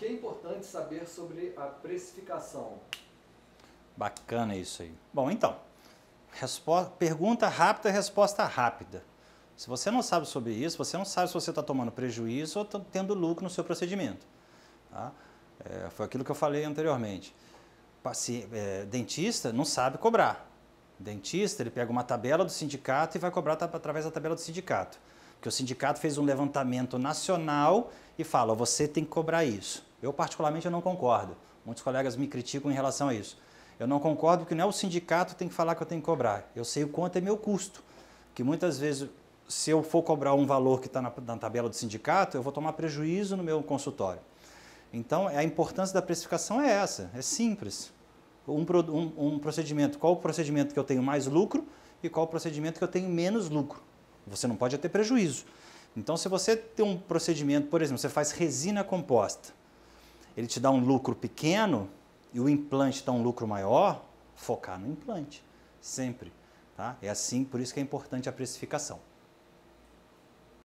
que é importante saber sobre a precificação? Bacana isso aí. Bom, então, resposta, pergunta rápida, resposta rápida. Se você não sabe sobre isso, você não sabe se você está tomando prejuízo ou está tendo lucro no seu procedimento. Tá? É, foi aquilo que eu falei anteriormente. Paci é, dentista não sabe cobrar. Dentista, ele pega uma tabela do sindicato e vai cobrar através da tabela do sindicato. Porque o sindicato fez um levantamento nacional e fala: você tem que cobrar isso. Eu, particularmente, eu não concordo. Muitos colegas me criticam em relação a isso. Eu não concordo que não é o sindicato que tem que falar que eu tenho que cobrar. Eu sei o quanto é meu custo. Que muitas vezes, se eu for cobrar um valor que está na, na tabela do sindicato, eu vou tomar prejuízo no meu consultório. Então, a importância da precificação é essa, é simples. Um, um, um, procedimento, qual o procedimento que eu tenho mais lucro e qual o procedimento que eu tenho menos lucro. Você não pode ter prejuízo. Então, se você tem um procedimento, por exemplo, você faz resina composta, ele te dá um lucro pequeno e o implante dá um lucro maior, focar no implante, sempre. Tá? É assim, por isso que é importante a precificação.